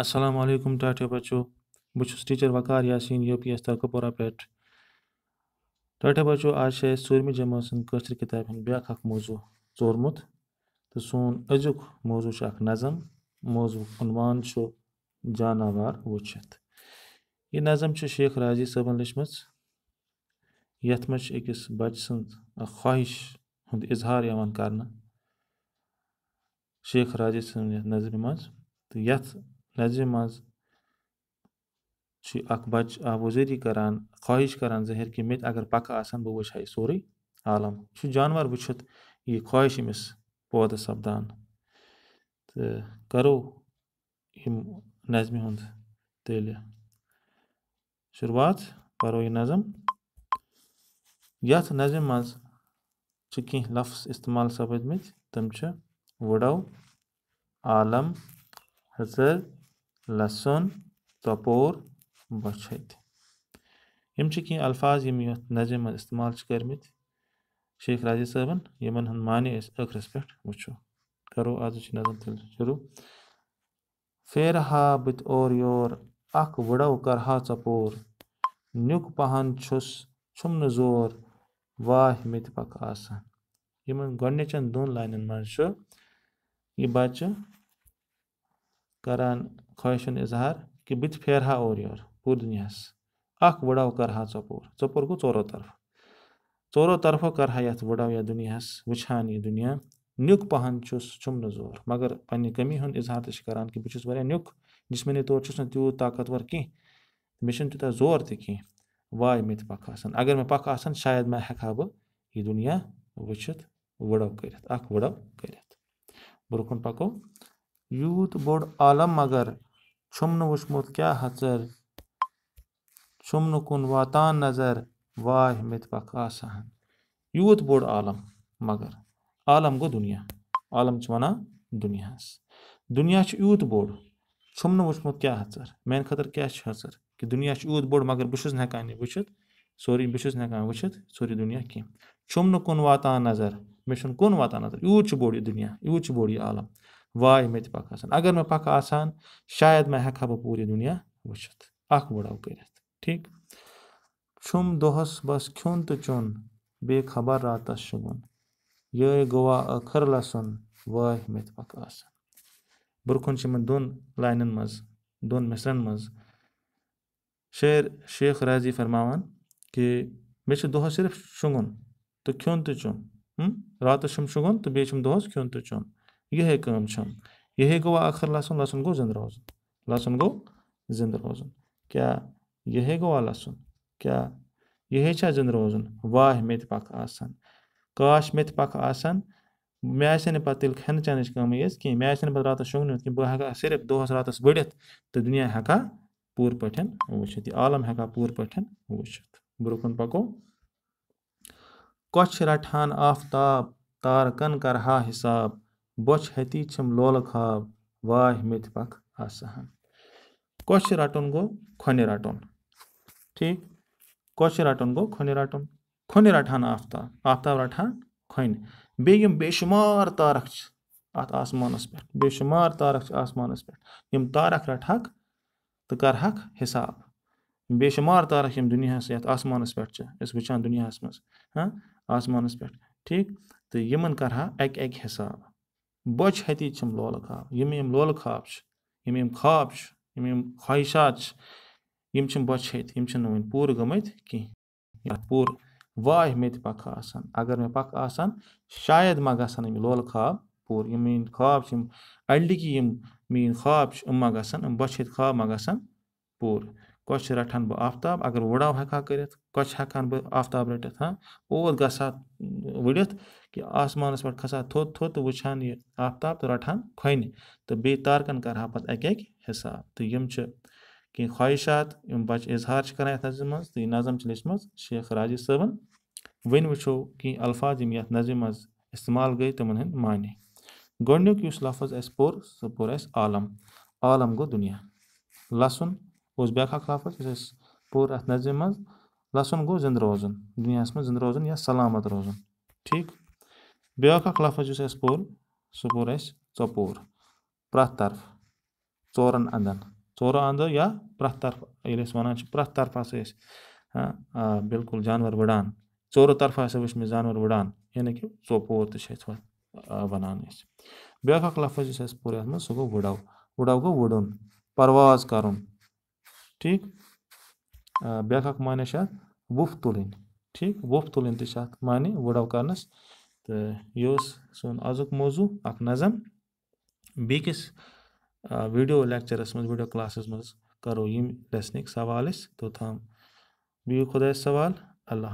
असलम टाठे बच्चों बुश teacher Waqar Yasin U P S Takpora पेट टाठे बच्चों आज सूरमि जमा सर किताब ब्या मौजू चोरमुत तो सोन अजुक मौजू नज़म मौजू उनवान जानवर वुचित यह नज़म शेख राजी सबन लिचम यथ मे अकिस बच ख्वाहिश हूँ इजहार यवान कर शेख राजी सजमि मज तो यथ لازم छ अख बच आबोजरी करान ख्वाहिश करान जहर कि मे अगर पक आसान बह वह सोरे आलम जानवर वुत यह ख्वाहिश अमिस पौद सपदान तो करो यम नज़मि हूँ तेल शुरुआत करो यह नज़म यथ नज़म मज लफ्स इस्तेमाल सपदम तम वुडो आलम हजर लसन तपोर बचत यम की अल्फाज यम नजम मज इस्तेमाल कर्मित शेख राजी साहबन यमन माने अखरस पे वो करो आज नजर तेल शुरू फेर हा बत और योर अख वड़ो कर हा चपोर न्युक पहन छुस छुम जोर वाह मे पक आसान यम गोडन दोन लाइन मज यह کران خواہشن اظہار کہ بت پھیر ہا اور یور پور دنیاس اخ وڑاو کر ہا ژپور ژپور گو ژورو طرف ژورو طرفو کر ہا یتھ وڑاو یا دنیاہس وٕچھان یہِ دُنیا نیُک پہن چھُس چُمنہٕ زور مگر پنٛنہِ کٔمی ہُنٛد اِظہار تہِ چھِ کران کہِ بہٕ چھُس واریاہ نیُک جِسمٲنی طور چھُس نہٕ تیوٗت طاقتور کینٛہہ مےٚ چھُنہٕ تیوٗتاہ زور تہِ کینٛہہ واے مےٚ تہِ پَکھ آسان اگر مےٚ پَکھ آسان شاید مےٚ ہٮ۪کہٕ ہا بہٕ یہِ دُنیا وٕچھِتھ وٕڑو کٔرِتھ اَکھ وٕڑو کٔرِتھ برونٛہہ کُن پَکو यूत बोर्ड आलम मगर छुमन वुचमुत क्या हजर छुमन कुन वातान नज़र वाह मित पख आसान यूथ बोर्ड आलम मगर आलम गो दुनिया आलम वन दुनिया दुनिया यूत बोर्ड छुमन वुचमुत क्या हजर मेन खतर क्या हजर कि दुनिया यूत बोर्ड मगर बहुत नान वुचित सोरी बहुत नान वुचित सोरी दुनिया कह छुमन कुन वातान नज़र मे कुन वातान नज़र यूत बोर्ड यह दुनिया यूत बोर्ड यह आलम वाई मे पक आसान अगर मे पक आसान शायद मे हेखा बह पूरी दुनिया वुचित अख बुढ़ाव कर ठीक चुम दोहस बस खिन तो चुन बे खबर रात शुगुन ये गवा अखर लसन वाय मे पक आसान बुरखुन दोन लाइन मज दोन मिसरन मज शेर शेख राजी फरमान कि मे दोहस सिर्फ शुगुन तो खिन तो चुन रात शुगुन तो बेम दोहस खिन तो चुन یِہے کٲم چھَم یِہے گوٚوا اَکثر لَسُن لَسُن گوٚو زِندٕ روزُن لَسُن گوٚو زِندٕ روزُن کیٛاہ یِہے گوٚوا لَسُن کیٛاہ یِہے چھا زِندٕ روزُن واے مےٚ تہِ پَکھ آسان کاش مےٚ تہِ پَکھ آسان مےٚ آسہِ ہا نہٕ پَتہٕ تیٚلہِ کھٮ۪نہٕ چٮ۪نٕچ کٲمٕے یٲژ کینٛہہ مےٚ آسہِ ہا نہٕ پَتہٕ راتَس شۄنٛگنہِ کینٛہہ بہٕ ہٮ۪کہٕ ہا صرف دۄہَس راتَس بٔڑِتھ تہٕ دُنیا ہٮ۪کہٕ ہا پوٗرٕ پٲٹھۍ وٕچھِتھ یہِ عالم ہٮ۪کہٕ ہا پوٗرٕ پٲٹھۍ وٕچھِتھ برونٛہہ کُن پَکو کۄچھ رَٹہٕ ہَن آفتاب تارکَن کَرٕہا حِساب बच चम लोल खाब वाह मत पख आसान कश रटन गो खन रटन ठीक कश रटन गो खन रटन खन रटान आफ्ताब आफ्ताब रटान खन बे बेशुमार तारक असमान आसमानस पे बेशुमार तारक आसमान पे तारक रटहक तो कर हिसाब बेशुमार तारक यम दुनिया ये आसमानस पे वन दुनिया मह हाँ? आसमानस पे ठीक तो इन कर अक हिसाब boch hati chum lola khab yim yim lola khabch yim yim khabch yim yim khwaishach yim chum boch hati yim chum noin pur gamit ki pur वाह मे त पक आसान अगर मे पक आसान शायद मा गसन यम लोल खाब पूर यम मीन खाब अल्डि की यम मीन खाब मा गसन बचत खाब मा गसन पूर कछ रठान बह आफ्ताब अगर वड़ाव हेका कर कछ हेकान बह आफ्ताब रटित हाँ ओत गा वड़ित कि आसमानस पे खसा थोत थोत तो वुचान यह तो रटान खोन तो बे तारकन कर पे अक अक हिसाब तो यम कह ख्वाहिशात यम बच इजहार कर नजम मज तो शेख राजी सबन वे वो कह अल्फाज ये नजम मज इस्तेमाल गई तमन तो हंद माने गोडनिक लफज अ पोर सह पोर आलम गो दुनिया लसन پوٚز بیٛاکھ اَکھ لفظ یُس اَسہِ پوٚر اَتھ نظرِ منٛز لَسُن گوٚو زِنٛدٕ روزُن دُنیاہَس منٛز زِنٛدٕ روزُن یا سلامت روزُن ٹھیٖک بیٛاکھ اَکھ لفظ یُس اَسہِ پوٚر سُہ پوٚر اَسہِ ژۄپور پرٛٮ۪تھ طرفہٕ ژورَن اَنٛدَن ژورو اَنٛدو یا پرٛٮ۪تھ طرفہٕ ییٚلہِ أسۍ وَنان چھِ پرٛٮ۪تھ طرفہٕ ہَسا ٲسۍ آ بِلکُل جاناوار وٕڑان ژورو طرفہٕ ہَسا وٕچھ مےٚ جاناوار وٕڑان یعنی کہِ ژۄپور تہِ چھِ أسۍ وَنان أسۍ بیٛاکھ اَکھ لفظ یُس اَسہِ پوٚر یَتھ منٛز سُہ گوٚو وٕڑو وٕڑو گوٚو وٕڑُن پرواز کَرُن ٹھیٖک بیٛاکھ اَکھ معنی چھِ اَتھ ووٚپھ تُلٕنۍ ٹھیٖک ووٚپھ تُلٕنۍ تہِ چھِ اَتھ معنی وُڈو کَرنَس تہٕ یہِ اوس سون آزُک موضوٗع اَکھ نظم بیٚکِس ویٖڈیو لٮ۪کچَرَس منٛز ویٖڈیو کلاسَس منٛز کَرو ییٚمہِ لٮ۪سنٕکۍ سوال أسۍ توٚتام بِہِو خۄدایَس سوال اللہ